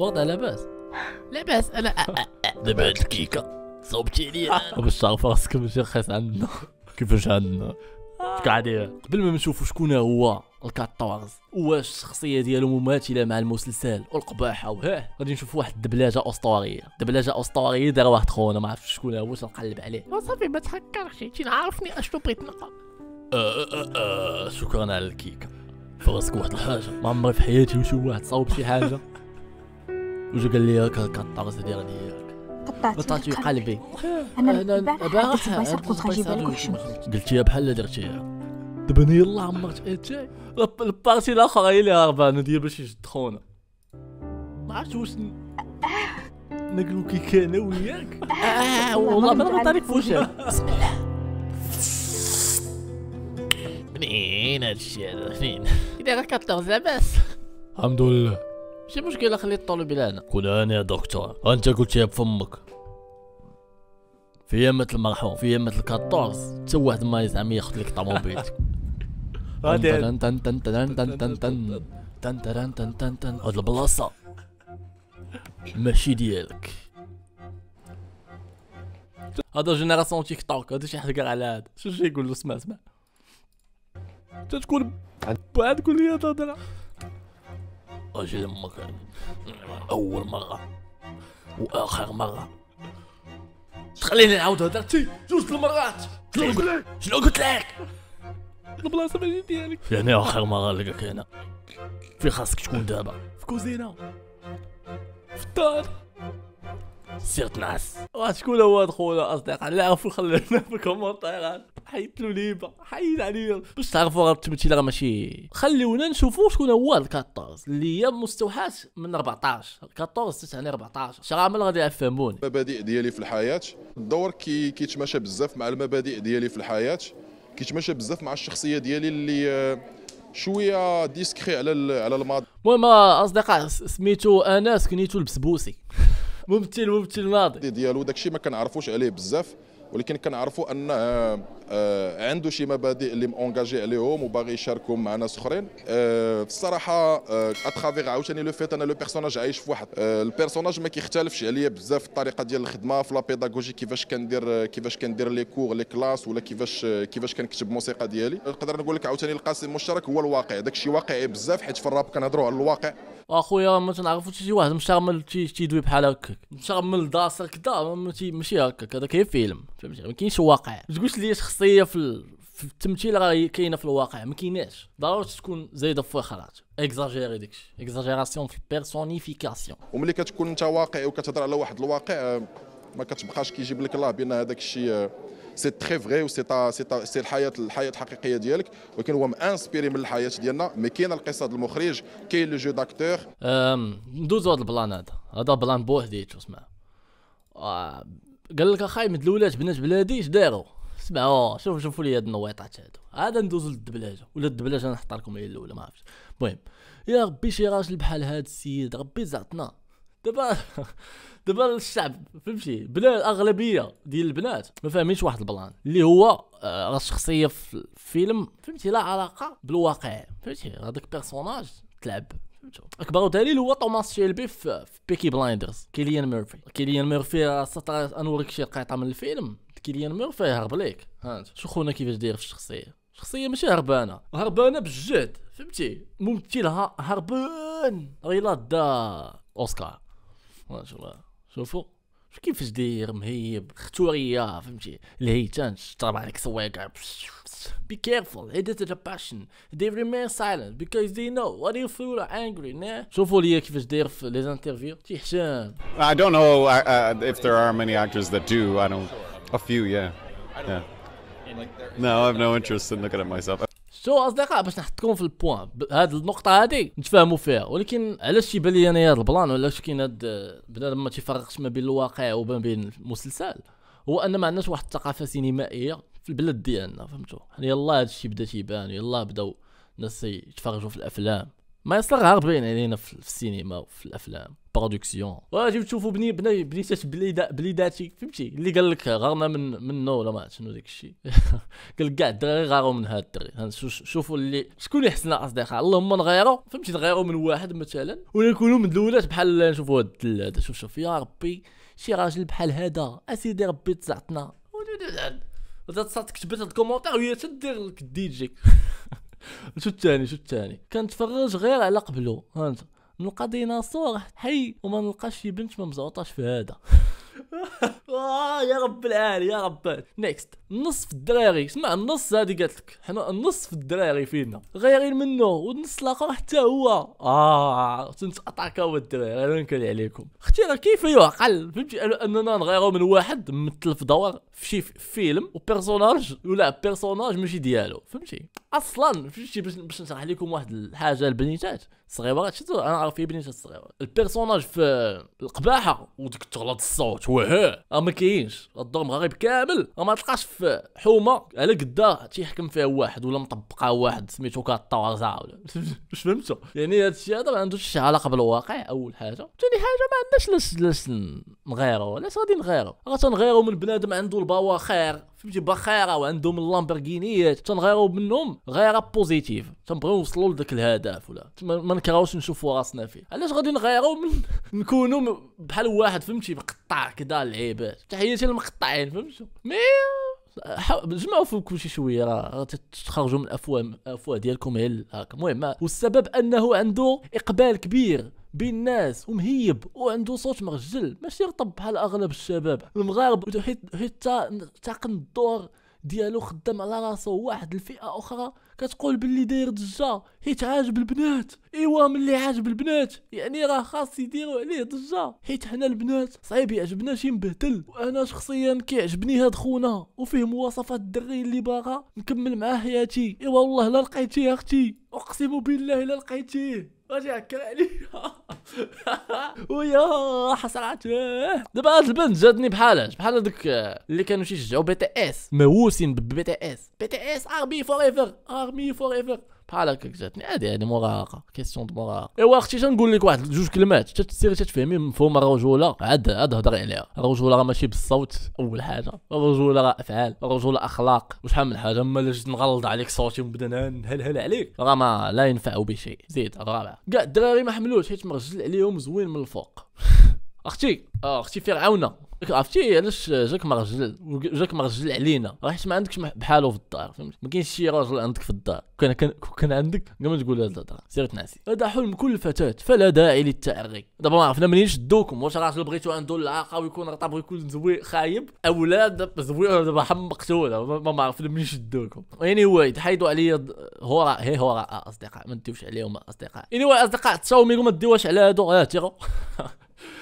وضع لاباس لاباس انا دابا هاد الكيكه صوبتي عليا آه. باش تعرف راسك ماشي رخيص عندنا كيفاش عندنا قاعدين قبل ما نشوفوا شكون هو الكاتورز واش الشخصيه ديالو مماثله مع المسلسل والقباحه وها غادي نشوف واحد الدبلاجه اسطوريه دبلاجه اسطوريه دار واحد خونا ما عرفتش شكون هو واش نقلب عليه وصافي ما تحكرش انت عارفني اشنو بغيت نقرا آه آه آه شكرا على الكيكه فراسك واحد الحاجه ما عمري في حياتي وشو واحد صاوب شي حاجه وجا قال لي راك قطع الصديره ديالك قطعتي قلبي انا البارح كنت غنجيبها لك وحشم قلتيها بحال درتيها دابا انا يلا عمرت اتاي إيه البارتي الاخر هي اللي انا ديال باش يجد خونا ما عرفتش واش نقلو كي كان وياك اه والله ما نعطيك فوشها بسم الله منين هادشي هذا فين؟ كي غير 14 لاباس الحمد لله ماشي مشكله خلي الطالب الى هنا كون هاني يا دكتور انت قلتيها بفمك في يامة المرحوم في يامة الكاطورز حتى واحد ما يزعم ياخذ لك طوموبيلتك تن تن تن تن تن تن تن تن تن تن تن تن هاد البلاصة ماشي ديالك هذا جينيراسيون تيك توك هذا شي حد قال على هذا شو جاي يقول له اسمع اسمع تتكون بعد كل هي تهضر أجي لأمك أول مرة وآخر مرة تخليني نعاود هضرتي جوج المرات شنو قلت لك شنو قلت لك البلاصه ماشي ديالك يعني. يعني اخر مره لقاك هنا في خاصك تكون دابا في كوزينه في الدار سيرت ناس شكون هو خويا اصدقاء اللي عرفوا خلونا في الكومنتيرات حيت له ليبا حيد عليا باش تعرفوا راه التمثيل راه ماشي خليونا نشوفوا شكون هو هاد 14 اللي هي مستوحاه من 14 14 تعني 14 عمل غادي يفهموني المبادئ ديالي في الحياه الدور كي كيتماشى بزاف مع المبادئ ديالي في الحياه كيتماشى بزاف مع الشخصيه ديالي اللي آه، شويه ديسكري على على الماضي المهم آه، اصدقاء سميتو انس كنيتو البسبوسي ممثل ممثل ماضي ديالو داكشي ما كنعرفوش عليه بزاف ولكن كنعرفوا انه آه، آه، عنده شي مبادئ اللي مونجاجي عليهم وباغي يشاركهم مع ناس اخرين في آه، الصراحه اترافيغ عاوتاني لو فيت انا لو بيرسوناج عايش في واحد البيرسوناج ما كيختلفش عليا بزاف في الطريقه ديال الخدمه في لابيداجوجي كيفاش كندير كيفاش كندير لي كور لي كلاس ولا كيفاش كيفاش كنكتب الموسيقى ديالي نقدر نقول لك عاوتاني القاسم المشترك هو الواقع داكشي واقعي بزاف حيت في الراب كنهضروا على الواقع واخويا ما تنعرفو شي واحد مشغمل تيدوي بحال هكاك مشغمل داسر كدا ماشي هكاك هذا كاين فيلم فهمتي ما كاينش واقع ما تقولش لي شخصيه في في التمثيل راه كاينه في الواقع ما كايناش ضروري تكون زايده في اخرات اكزاجيري داكشي اكزاجيراسيون في بيرسونيفيكاسيون وملي كتكون انت واقعي وكتهضر على واحد الواقع آه، ما كتبقاش كيجيب لك الله بان هذاك الشيء آه، سي تري فري وسي سي الحياه الحياه الحقيقيه ديالك ولكن هو مانسبيري من الحياه ديالنا مي كاين القصه ديال المخرج كاين لو جو داكتور ندوزو هذا البلان هذا هذا بلان بوحديتو اسمع آه، قال لك اخاي من الاولاد بنات بلادي اش داروا اسمعوا شوف شوفوا لي هاد النويطات هادو هذا ندوزو للدبلاجه ولا الدبلاجه نحط لكم هي إيه الاولى ما عرفتش المهم يا ربي شي راجل بحال هاد السيد ربي زعطنا دابا دابا الشعب فهمتي بلا الاغلبيه ديال البنات ما فاهمينش واحد البلان اللي هو آه، راه الشخصيه في الفيلم فهمتي لا علاقه بالواقع فهمتي هذاك بيرسوناج تلعب فهمتو اكبر دليل هو توماس شيلبي في, بيكي بلايندرز كيليان ميرفي كيليان ميرفي سطر انوريك شي قطعه من الفيلم كيليان ميرفي هرب ليك هانت شو خونا كيفاش داير في الشخصيه شخصيه ماشي هربانه هربانه بالجهد فهمتي ممثلها هربان راه الا دا اوسكار لا شوفوا شو كيفاش داير مهيب ختوريه فهمتي الهيتانش ضرب عليك سواقع Be careful, he a passion. They remain silent because they know what you are angry, شوفوا ليا كيفاش داير في لي انترفيو تي حشام. I don't know if there are many actors that do. I don't. A few, yeah. Yeah. No, I have no interest in looking at myself. شو اصدقاء باش نحطكم في البوان هاد النقطه هادي نتفاهموا فيها ولكن علاش تيبان لي انا هاد البلان وعلاش كاين هاد بنادم ما تيفرقش ما بين الواقع وما بين المسلسل هو ان ما عندناش واحد الثقافه سينمائيه في البلاد ديالنا فهمتوا يعني يلاه هادشي بدا تيبان يلاه بداو الناس يتفرجوا في الافلام ما يصلغ هربين علينا في السينما وفي الافلام برودكسيون واجي تشوفوا بني بني بنيتات بليدا بليداتي فهمتي اللي قال لك غارنا من منه ولا ما شنو داك الشيء قال لك كاع الدراري غاروا من هاد الدري شوفوا اللي شكون يحسن اصدقاء اللهم نغيروا فهمتي نغيروا من واحد مثلا ولا من مدلولات بحال نشوفوا هاد الثلاثه شوف شوف يا ربي شي راجل بحال هذا اسيدي ربي تزعطنا وتصات كتبت هاد الكومونتير وهي تدير لك جي شو الثاني شو الثاني كنتفرج غير على قبلو فهمت نلقى ديناصور حي وما نلقاش شي بنت ما مزوطاش في هذا آه، يا رب العالي يا رب نيكست نصف الدراري سمع النص هذه قالت لك حنا نصف الدراري فينا غيرين منه والنص الاخر حتى هو اه تنتاتاكاو الدراري انا نكل عليكم اختي راه كيف يعقل فهمتي اننا نغيروا من واحد ممثل في دور في شي فيلم وبيرسوناج ولا بيرسوناج ماشي ديالو فهمتي اصلا فهمتي باش نشرح لكم واحد الحاجه البنيتات صغيرات شفتوا انا عارف بنيتات صغيره البيرسوناج في القباحه وديك تغلط الصوت وها مكاينش كاينش الدور المغرب كامل وما تلقاش في حومه على قدا تيحكم فيها واحد ولا مطبقه واحد سميتو كطوازا ولا واش فهمتو يعني هذا الشيء هذا ما عندوش شي علاقه بالواقع اول حاجه ثاني حاجه ما عندناش لاش لاش نغيرو علاش غادي نغيرو غتنغيرو من بنادم عنده البواخير فهمتي بخيره وعندهم اللامبرغينيات تنغيروا منهم غيره بوزيتيف تنبغيو نوصلوا لذاك الهدف ولا ما نكرهوش نشوفوا راسنا فيه علاش غادي نغيروا من نكونوا بحال واحد فهمتي مقطع كدا العيبات تحياتي للمقطعين فهمتوا مي جمعوا كل شيء شويه راه تخرجوا من الافواه الافواه ديالكم هل هكا المهم والسبب انه عنده اقبال كبير بين الناس ومهيب وعنده صوت مرجل ماشي رطب بحال اغلب الشباب المغارب حيت حيت تاقن الدور ديالو خدام على راسو واحد الفئه اخرى كتقول باللي داير ضجه حيت عاجب البنات ايوا ملي عاجب البنات يعني راه خاص يديروا عليه ضجه حيت حنا البنات صعيب يعجبنا شي مبهتل وانا شخصيا كيعجبني هاد خونا وفيه مواصفات الدري اللي باغا نكمل معاه حياتي ايوا والله لا لقيتيه اختي اقسم بالله لا لقيتيه غادي عكر عليا ويا حصل على دابا هاد البنت جاتني بحالاش بحال هذوك آه، اللي كانوا شيشجعوا بي تي اس مهووسين بي تي اس بي تي اس ارمي فور ايفر ارمي فور ايفر بحال هكا جاتني عادي هادي مراهقه كيسيون دو مراهقه ايوا اختي تنقول لك واحد جوج كلمات تسيري تتفهمي مفهوم الرجوله عاد عاد هضري عليها الرجوله راه ماشي بالصوت اول حاجه الرجوله راه افعال الرجوله اخلاق وشحال من حاجه اما جيت نغلط عليك صوتي ونبدا نهلهل عليك راه ما لا ينفع بشيء زيد الرابعه كاع الدراري ما حملوش حيت مرجل عليهم زوين من الفوق اختي اه اختي فير عرفتي علاش جاك مرجل جاك مرجل علينا حيت ما عندكش بحالو في الدار فهمت ما كاينش شي راجل عندك في الدار كان كان, كان عندك ما تقول هذا الهضره سير تنعسي هذا حلم كل فتاه فلا داعي للتعري دابا ما عرفنا منين شدوكم واش راجل بغيتو عنده العاقه ويكون رطب ويكون زوي خايب اولاد زوي دابا حمقتو ما عرفنا منين شدوكم اني واي تحيدوا عليا هراء هي هراء اصدقاء ما نديوش عليهم اصدقاء اني واي اصدقاء تصاومي ما ديوهاش على هادو اه، تيغو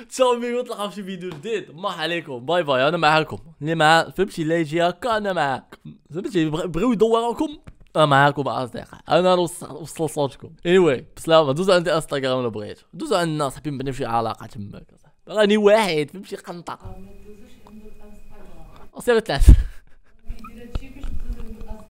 تساومي وطلعوا في فيديو جديد مرح عليكم باي باي انا معاكم اللي معاه فهمتي اللي يجي هكا انا معاك فهمتي بغيو يدوروكم انا معاكم اصدقاء انا نوصل وصل صوتكم anyway بسلامه دوزو عندي انستغرام لو بغيت دوزو عندنا حابين نبني شي علاقه تماك راني واحد فهمتي قنطه ما اصير ثلاثه